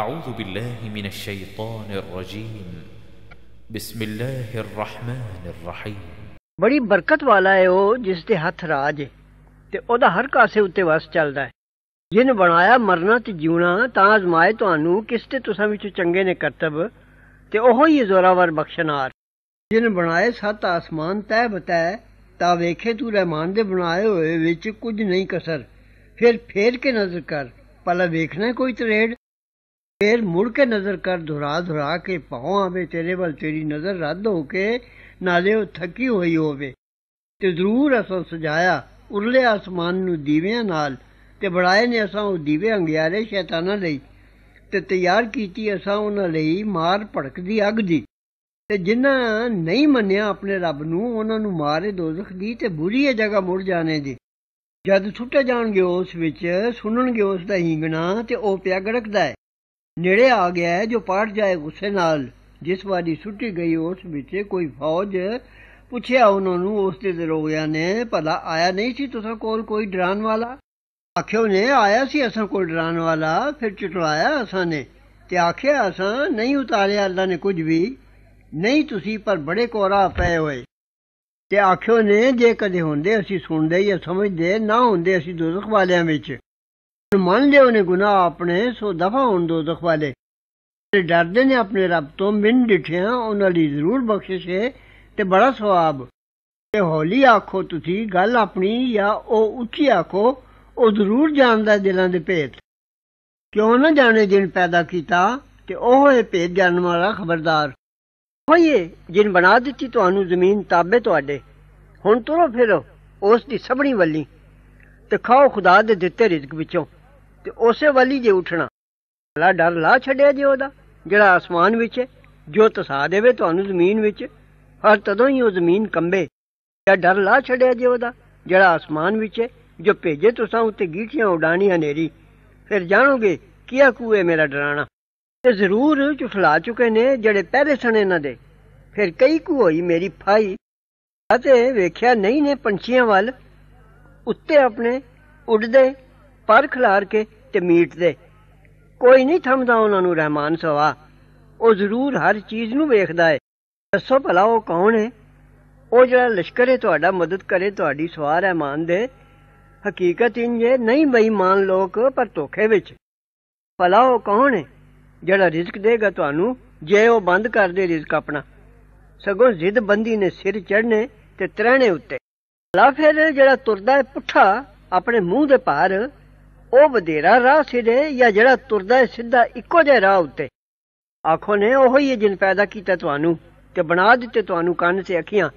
أعوذ بالله من الشيطان الرجيم بسم الله الرحمن الرحيم ਬੜੀ ਬਰਕਤ ਵਾਲਾ ਹੈ ਉਹ ਜਿਸ ਦੇ ਹੱਥ ਰਾਜ ਹੈ ਤੇ ਉਹਦਾ ਹਰ ਕਾਸੇ ਉੱਤੇ ਵਸ ਚੱਲਦਾ ਹੈ ਜਿਨ ਬਣਾਇਆ ਮਰਨਾ ਤੇ ਜਿਉਣਾ ਤਾਂ ਅਜ਼ਮਾਏ ਤੁਹਾਨੂੰ ਕਿਸ ਤੇ ਤੁਸਾਂ ਵਿੱਚ ਚੰਗੇ ਨੇ ਕਰਤਬ ਤੇ ਉਹੋ ਹੀ ਜ਼ੋਰਾਵਰ ਬਖਸ਼ਨਾਰ ਜਿਨ ਬਣਾਏ ਸੱਤ ਆਸਮਾਨ ਤੈ ਬਤੈ ਤਾਂ ਵੇਖੇ ਤੂੰ ਰਹਿਮਾਨ ਦੇ ਬਣਾਏ ਹੋਏ ਵਿੱਚ ਕੁਝ ਨਹੀਂ ਕਸਰ ਫਿਰ ਫੇਰ ਕੇ ਨਜ਼ਰ ਕਰ ਪਲਾ ਵੇਖਣਾ ਕੋਈ ਤਰੇੜ ਫੇਰ ਮੁੜ ਕੇ ਨਜ਼ਰ ਕਰ ਧੁਰਾ ਧੁਰਾ ਕੇ ਪਾਉ ਆਵੇ ਤੇਰੇ ਵੱਲ ਤੇਰੀ ਨਜ਼ਰ ਰੱਦ ਹੋ ਕੇ ਨਾਲੇ ਉਹ ਥੱਕੀ ਹੋਈ ਹੋਵੇ ਤੇ ਜ਼ਰੂਰ ਅਸਾਂ ਸਜਾਇਆ ਉਰਲੇ ਆਸਮਾਨ ਨੂੰ ਦੀਵਿਆਂ ਨਾਲ ਤੇ ਬੜਾਏ ਨੇ ਅਸਾਂ ਉਹ ਦੀਵੇ ਅੰਗਿਆਰੇ ਸ਼ੈਤਾਨਾਂ ਲਈ ਤੇ ਤਿਆਰ ਕੀਤੀ ਅਸਾਂ ਉਹਨਾਂ ਲਈ ਮਾਰ ਭੜਕਦੀ ਅੱਗ ਦੀ ਤੇ ਜਿਨ੍ਹਾਂ ਨਹੀਂ ਮੰਨਿਆ ਆਪਣੇ ਰੱਬ ਨੂੰ ਉਹਨਾਂ ਨੂੰ ਮਾਰੇ ਦੋਜ਼ਖ ਦੀ ਤੇ ਬੁਰੀ ਇਹ ਜਗ੍ਹਾ ਮੁੜ ਜਾਣੇ ਦੀ ਜਦ ਛੁੱਟੇ ਜਾਣਗੇ ਉਸ ਵਿੱਚ ਸੁਣਨਗੇ ਉਸ ਦਾ ਹਿੰਗਣਾ ਤੇ ਉਹ ਪਿਆ ਗੜਕਦਾ ਹੈ ਨੇੜੇ ਆ ਗਿਆ ਜੋ ਪਾਟ ਜਾਏ ਗੁੱਸੇ ਨਾਲ ਜਿਸ ਵਾਰੀ ਸੁੱਟੀ ਗਈ ਉਸ ਵਿੱਚ ਕੋਈ ਫੌਜ ਪੁੱਛਿਆ ਉਹਨਾਂ ਨੂੰ ਉਸ ਦੇ ਦਰੋਗਿਆਂ ਨੇ ਭਲਾ ਆਇਆ ਨਹੀਂ ਸੀ ਤੁਸਾਂ ਕੋਲ ਕੋਈ ਡਰਾਨ ਵਾਲਾ ਆਖਿਓ ਨੇ ਆਇਆ ਸੀ ਅਸਾਂ ਕੋਲ ਡਰਾਨ ਵਾਲਾ ਫਿਰ ਚਟਵਾਇਆ ਅਸਾਂ ਨੇ ਤੇ ਆਖਿਆ ਅਸਾਂ ਨਹੀਂ ਉਤਾਰਿਆ ਅੱਲਾ ਨੇ ਕੁਝ ਵੀ ਨਹੀਂ ਤੁਸੀਂ ਪਰ ਬੜੇ ਕੋਰਾ ਪਏ ਹੋਏ ਤੇ ਆਖਿਓ ਨੇ ਜੇ ਕਦੇ ਹੁੰਦੇ ਅਸੀਂ ਸੁਣਦੇ ਜਾਂ ਸਮਝਦੇ ਨਾ ਹੁੰਦੇ ਅਸੀਂ ਦੋਜ਼ਖ ਵਾਲਿਆਂ ਵਿੱਚ ਮੰਨ ਲਿਓ ਨੇ ਗੁਨਾਹ ਆਪਣੇ ਸੋ ਦਫਾ ਹੋਣ ਦੋ ਦਖਵਾਲੇ ਡਰਦੇ ਨੇ ਆਪਣੇ ਰੱਬ ਤੋਂ ਮਿੰਨ ਡਿਠਿਆ ਉਹਨਾਂ ਲਈ ਜ਼ਰੂਰ ਬਖਸ਼ਿਸ਼ ਹੈ ਤੇ ਬੜਾ ਸਵਾਬ ਤੇ ਹੌਲੀ ਆਖੋ ਤੁਸੀਂ ਗੱਲ ਆਪਣੀ ਜਾਂ ਉਹ ਉੱਚੀ ਆਖੋ ਉਹ ਜ਼ਰੂਰ ਜਾਣਦਾ ਦਿਲਾਂ ਦੇ ਭੇਤ ਕਿਉਂ ਨਾ ਜਾਣੇ ਜਿਨ ਪੈਦਾ ਕੀਤਾ ਤੇ ਉਹ ਹੈ ਭੇਤ ਜਾਣ ਵਾਲਾ ਖਬਰਦਾਰ ਹੋਈਏ ਜਿਨ ਬਣਾ ਦਿੱਤੀ ਤੁਹਾਨੂੰ ਜ਼ਮੀਨ ਤਾਬੇ ਤੁਹਾਡੇ ਹੁਣ ਤੁਰੋ ਫਿਰੋ ਉਸ ਦੀ ਸਭਣੀ ਵੱਲੀ ਤੇ ਖਾਓ ਖੁਦਾ ਦੇ ਦਿੱਤੇ ਰਿਜ਼ਕ ਵਿੱਚੋਂ ਤੇ ਉਸੇ ਵੱਲੀ ਜੇ ਉੱਠਣਾ ਲਾ ਡਰ ਲਾ ਛੱਡਿਆ ਜੇ ਉਹਦਾ ਜਿਹੜਾ ਅਸਮਾਨ ਵਿੱਚ ਹੈ ਜੋ ਤਸਾ ਦੇਵੇ ਤੁਹਾਨੂੰ ਜ਼ਮੀਨ ਵਿੱਚ ਹਰ ਤਦੋਂ ਹੀ ਉਹ ਜ਼ਮੀਨ ਕੰਬੇ ਜਾਂ ਡਰ ਲਾ ਛੱਡਿਆ ਜੇ ਉਹਦਾ ਜਿਹੜਾ ਅਸਮਾਨ ਵਿੱਚ ਹੈ ਜੋ ਭੇਜੇ ਤੁਸਾਂ ਉੱਤੇ ਗੀਠੀਆਂ ਉਡਾਣੀ ਹਨੇਰੀ ਫਿਰ ਜਾਣੋਗੇ ਕਿਆ ਕੂਏ ਮੇਰਾ ਡਰਾਣਾ ਤੇ ਜ਼ਰੂਰ ਚੁਫਲਾ ਚੁਕੇ ਨੇ ਜਿਹੜੇ ਪਹਿਲੇ ਸਣ ਇਹਨਾਂ ਦੇ ਫਿਰ ਕਈ ਕੂ ਹੋਈ ਮੇਰੀ ਫਾਈ ਅਤੇ ਵੇਖਿਆ ਨਹੀਂ ਨੇ ਪੰਛੀਆਂ ਵੱਲ ਉੱਤੇ ਆਪਣੇ ਉੱਡਦੇ ਪਰ ਖਿਲਾਰ ਕੇ ਤੇ ਮੀਟ ਦੇ ਕੋਈ ਨਹੀਂ ਥੰਮਦਾ ਉਹਨਾਂ ਨੂੰ ਰਹਿਮਾਨ ਸਵਾ ਉਹ ਜ਼ਰੂਰ ਹਰ ਚੀਜ਼ ਨੂੰ ਵੇਖਦਾ ਹੈ ਦੱਸੋ ਭਲਾ ਉਹ ਕੌਣ ਹੈ ਉਹ ਜਿਹੜਾ ਲਸ਼ਕਰ ਹੈ ਤੁਹਾਡਾ ਮਦਦ ਕਰੇ ਤੁਹਾਡੀ ਸਵਾਰ ਹੈ ਮਾਨ ਦੇ ਹਕੀਕਤ ਇੰਜ ਹੈ ਨਹੀਂ ਬੇਈਮਾਨ ਲੋਕ ਪਰ ਧੋਖੇ ਵਿੱਚ ਭਲਾ ਉਹ ਕੌਣ ਹੈ ਜਿਹੜਾ ਰਿਜ਼ਕ ਦੇਗਾ ਤੁਹਾਨੂੰ ਜੇ ਉਹ ਬੰਦ ਕਰ ਦੇ ਰਿਜ਼ਕ ਆਪਣਾ ਸਗੋਂ ਜ਼ਿੱਦ ਬੰਦੀ ਨੇ ਸਿਰ ਚੜਨੇ ਤੇ ਤਰਹਣੇ ਉੱਤੇ ਭਲਾ ਫਿਰ ਜਿਹੜਾ ਤੁਰਦਾ ਹੈ ਪੁੱਠਾ ਆਪਣੇ ਮੂੰਹ ਦੇ ਪਾਰ ਉਹ ਵਧੇਰਾ ਰਾਹ ਸਿੱਧੇ ਜਾਂ ਜਿਹੜਾ ਤੁਰਦਾ ਹੈ ਸਿੱਧਾ ਇੱਕੋ ਜਿਹੇ ਰਾਹ ਉੱਤੇ ਆਖੋ ਨੇ ਉਹ ਹੀ ਜਿਨ ਪੈਦਾ ਕੀਤਾ ਤੁਹਾਨੂੰ ਤੇ ਬਣਾ ਦਿੱਤੇ ਤੁਹਾਨੂੰ ਕੰਨ ਤੇ ਅੱਖੀਆਂ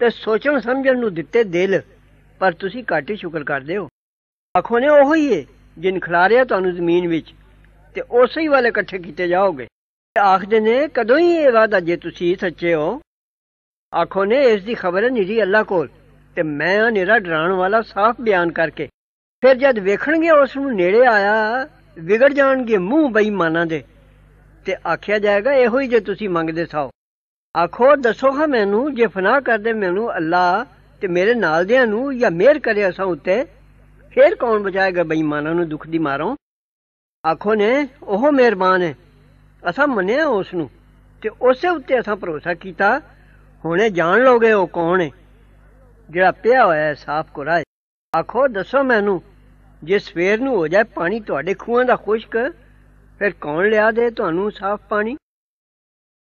ਤੇ ਸੋਚਣ ਸਮਝਣ ਨੂੰ ਦਿੱਤੇ ਦਿਲ ਪਰ ਤੁਸੀਂ ਕਾਟੇ ਸ਼ੁਕਰ ਕਰਦੇ ਹੋ ਆਖੋ ਨੇ ਉਹ ਹੀ ਹੈ ਜਿਨ ਖਿਲਾਰਿਆ ਤੁਹਾਨੂੰ ਜ਼ਮੀਨ ਵਿੱਚ ਤੇ ਉਸੇ ਹੀ ਵਾਲੇ ਇਕੱਠੇ ਕੀਤੇ ਜਾਓਗੇ ਆਖਦੇ ਨੇ ਕਦੋਂ ਹੀ ਇਹ ਵਾਦਾ ਜੇ ਤੁਸੀਂ ਸੱਚੇ ਹੋ ਆਖੋ ਨੇ ਇਸ ਦੀ ਖਬਰ ਨਹੀਂ ਜੀ ਅੱਲਾ ਕੋਲ ਤੇ ਮੈਂ ਆ ਨਿਹਰਾ ਡਰਾਉਣ ਵਾਲਾ ਸਾਫ਼ ਬਿਆਨ ਕਰਕੇ ਫਿਰ ਜਦ ਵੇਖਣਗੇ ਉਸ ਨੂੰ ਨੇੜੇ ਆਇਆ ਵਿਗੜ ਜਾਣਗੇ ਮੂੰਹ ਬੇਈਮਾਨਾਂ ਦੇ ਤੇ ਆਖਿਆ ਜਾਏਗਾ ਇਹੋ ਹੀ ਜੇ ਤੁਸੀਂ ਮੰਗਦੇ ਸਾਓ ਆਖੋ ਦੱਸੋ ਹਾਂ ਮੈਨੂੰ ਜੇ ਫਨਾ ਕਰਦੇ ਮੈਨੂੰ ਅੱਲਾ ਤੇ ਮੇਰੇ ਨਾਲ ਦਿਆਂ ਨੂੰ ਜਾਂ ਮਿਹਰ ਕਰੇ ਅਸਾਂ ਉੱਤੇ ਫੇਰ ਕੌਣ ਬਚਾਏਗਾ ਬੇਈਮਾਨਾਂ ਨੂੰ ਦੁੱਖ ਦੀ ਮਾਰੋਂ ਆਖੋ ਨੇ ਉਹ ਮਿਹਰਬਾਨ ਹੈ ਅਸਾਂ ਮੰਨਿਆ ਉਸ ਨੂੰ ਤੇ ਉਸੇ ਉੱਤੇ ਅਸਾਂ ਭਰੋਸਾ ਕੀਤਾ ਹੁਣੇ ਜਾਣ ਲੋਗੇ ਉਹ ਕੌਣ ਹੈ ਜਿਹੜਾ ਪਿਆ ਹੋਇਆ ਹੈ ਸਾਫ਼ ਕੋਰਾ ਆਖੋ ਦੱਸੋ ਮੈਨੂੰ ਜੇ ਸਵੇਰ ਨੂੰ ਹੋ ਜਾਏ ਪਾਣੀ ਤੁਹਾਡੇ ਖੂਹਾਂ ਦਾ ਖੁਸ਼ਕ ਫਿਰ ਕੌਣ ਲਿਆ ਦੇ ਤੁਹਾਨੂੰ ਸਾਫ਼ ਪਾਣੀ